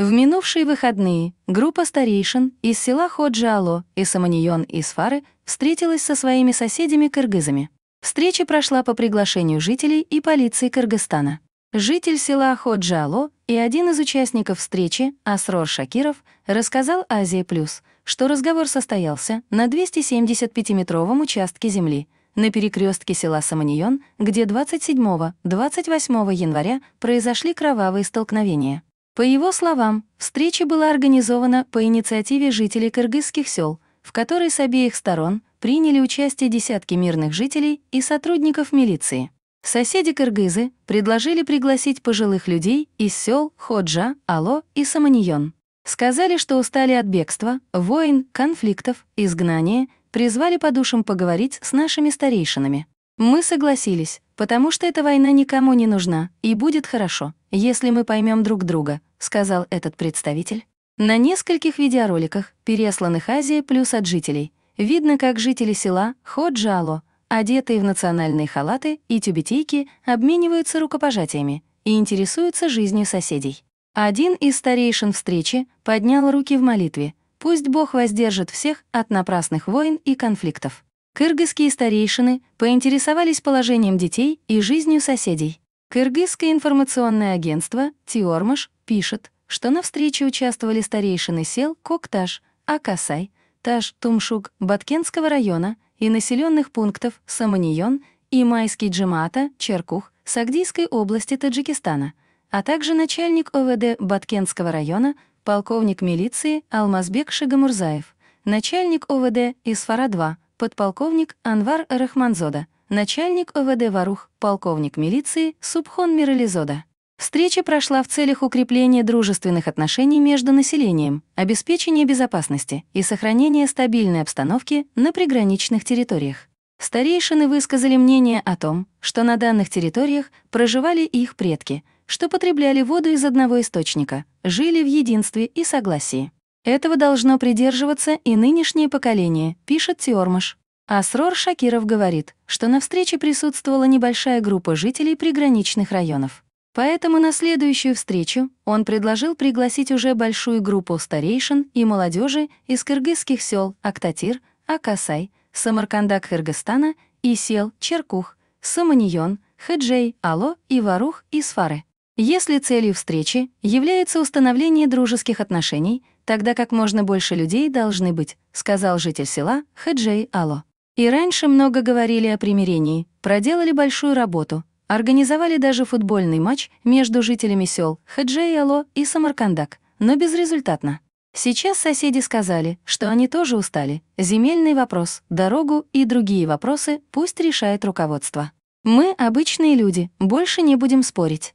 В минувшие выходные группа старейшин из села Ходжало и Саманион из Фары встретилась со своими соседями-кыргызами. Встреча прошла по приглашению жителей и полиции Кыргызстана. Житель села Ходжало и один из участников встречи, Асрор Шакиров, рассказал «Азия Плюс», что разговор состоялся на 275-метровом участке земли, на перекрестке села Саманион, где 27-28 января произошли кровавые столкновения. По его словам, встреча была организована по инициативе жителей кыргызских сел, в которой с обеих сторон приняли участие десятки мирных жителей и сотрудников милиции. Соседи-кыргызы предложили пригласить пожилых людей из сел Ходжа, Ало и Саманион, Сказали, что устали от бегства, войн, конфликтов, изгнания, призвали по душам поговорить с нашими старейшинами. Мы согласились, потому что эта война никому не нужна, и будет хорошо, если мы поймем друг друга, сказал этот представитель. На нескольких видеороликах, пересланных Азии плюс от жителей, видно, как жители села Ходжало, одетые в национальные халаты и тюбетейки, обмениваются рукопожатиями и интересуются жизнью соседей. Один из старейшин встречи поднял руки в молитве. Пусть Бог воздержит всех от напрасных войн и конфликтов. Кыргызские старейшины поинтересовались положением детей и жизнью соседей. Кыргызское информационное агентство Тиормаш пишет, что на встрече участвовали старейшины сел Кокташ, Акасай, Таш, Тумшук, Баткенского района и населенных пунктов Саманион и Майский Джимата Черкух, Сагдийской области Таджикистана, а также начальник ОВД Баткенского района, полковник милиции Алмазбек Шигамурзаев, начальник ОВД Исфара-2, подполковник Анвар Рахманзода, начальник ОВД Варух, полковник милиции Субхон Мирализода. Встреча прошла в целях укрепления дружественных отношений между населением, обеспечения безопасности и сохранения стабильной обстановки на приграничных территориях. Старейшины высказали мнение о том, что на данных территориях проживали их предки, что потребляли воду из одного источника, жили в единстве и согласии. Этого должно придерживаться и нынешнее поколение, пишет Тиормаш. Асрор Шакиров говорит, что на встрече присутствовала небольшая группа жителей приграничных районов. Поэтому на следующую встречу он предложил пригласить уже большую группу старейшин и молодежи из кыргызских сел Актатир, Акасай, Самаркандак Кыргызстана и сел Черкух, Саманьон, Хеджей, Ало и Варух из Фары. Если целью встречи является установление дружеских отношений, тогда как можно больше людей должны быть, сказал житель села Хеджей Ало. И раньше много говорили о примирении, проделали большую работу — Организовали даже футбольный матч между жителями сел Хаджей-Ало и Самаркандак, но безрезультатно. Сейчас соседи сказали, что они тоже устали. Земельный вопрос, дорогу и другие вопросы пусть решает руководство. Мы обычные люди, больше не будем спорить.